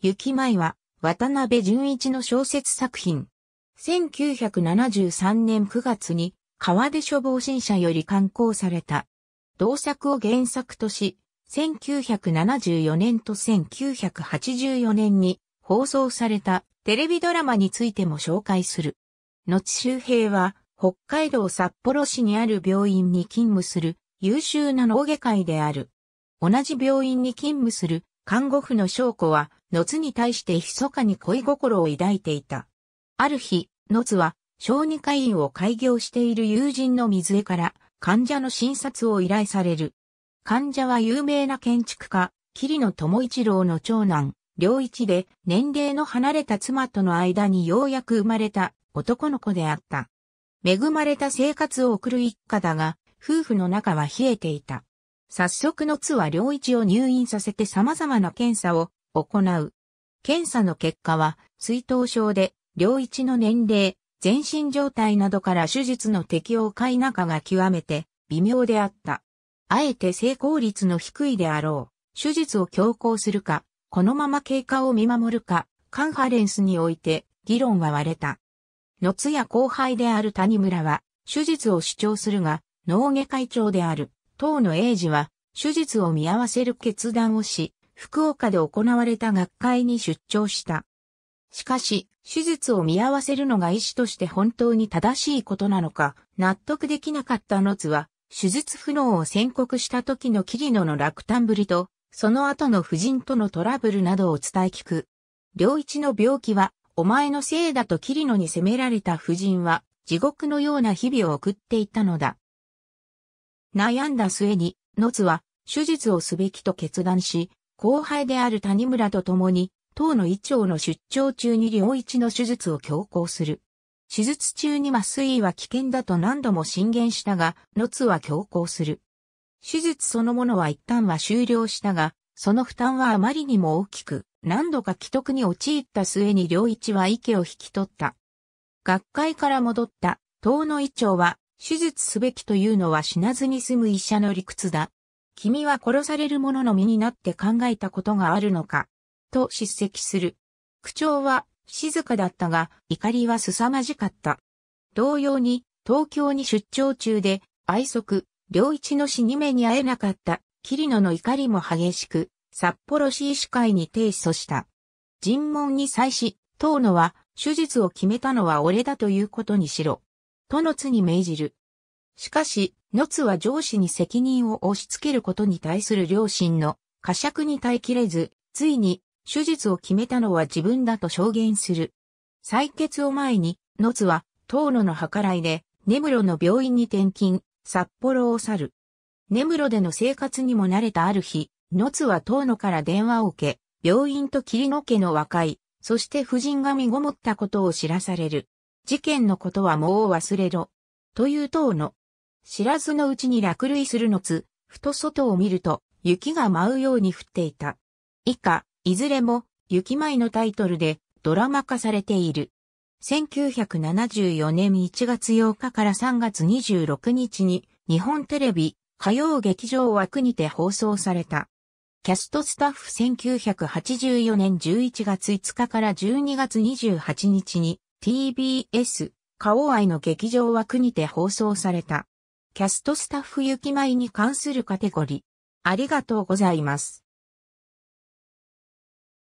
雪舞は、渡辺淳一の小説作品。1973年9月に、川出処防新社より刊行された。同作を原作とし、1974年と1984年に放送されたテレビドラマについても紹介する。後周平は、北海道札幌市にある病院に勤務する優秀な脳外科医である。同じ病院に勤務する看護婦の翔子は、のつに対して密かに恋心を抱いていた。ある日、のつは、小児科医を開業している友人の水江から患者の診察を依頼される。患者は有名な建築家、桐野智一郎の長男、良一で年齢の離れた妻との間にようやく生まれた男の子であった。恵まれた生活を送る一家だが、夫婦の仲は冷えていた。早速のつは良一を入院させて様々な検査を行う。検査の結果は、水頭症で、両一の年齢、全身状態などから手術の適応か否かが極めて微妙であった。あえて成功率の低いであろう。手術を強行するか、このまま経過を見守るか、カンファレンスにおいて議論は割れた。野津や後輩である谷村は、手術を主張するが、脳外会長である、当の英治は、手術を見合わせる決断をし、福岡で行われた学会に出張した。しかし、手術を見合わせるのが医師として本当に正しいことなのか、納得できなかったノツは、手術不能を宣告した時のキリノの落胆ぶりと、その後の夫人とのトラブルなどを伝え聞く。良一の病気は、お前のせいだとキリノに責められた夫人は、地獄のような日々を送っていたのだ。悩んだ末に、ノツは、手術をすべきと決断し、後輩である谷村と共に、党の医長の出張中に両一の手術を強行する。手術中に麻酔は危険だと何度も進言したが、のつは強行する。手術そのものは一旦は終了したが、その負担はあまりにも大きく、何度か既得に陥った末に良一は池を引き取った。学会から戻った、党の医長は、手術すべきというのは死なずに済む医者の理屈だ。君は殺される者の身になって考えたことがあるのか、と叱責する。口調は静かだったが、怒りは凄まじかった。同様に、東京に出張中で、愛息、良一の死に目に会えなかった、桐野の怒りも激しく、札幌市医師会に提訴した。尋問に際し、東野は、手術を決めたのは俺だということにしろ。とのつに命じる。しかし、野津は上司に責任を押し付けることに対する両親の呵責に耐えきれず、ついに手術を決めたのは自分だと証言する。採血を前に、野津は、遠野の計らいで、根室の病院に転勤、札幌を去る。根室での生活にも慣れたある日、野津は遠野から電話を受け、病院と桐野家の和解、そして夫人が身ごもったことを知らされる。事件のことはもう忘れろ。という遠野。知らずのうちに落類するのつ、ふと外を見ると、雪が舞うように降っていた。以下、いずれも、雪舞のタイトルで、ドラマ化されている。1974年1月8日から3月26日に、日本テレビ、火曜劇場枠にて放送された。キャストスタッフ1984年11月5日から12月28日に TBS 花王愛の劇場枠にて放送された。キャストスタッフ行き舞に関するカテゴリー。ありがとうございます。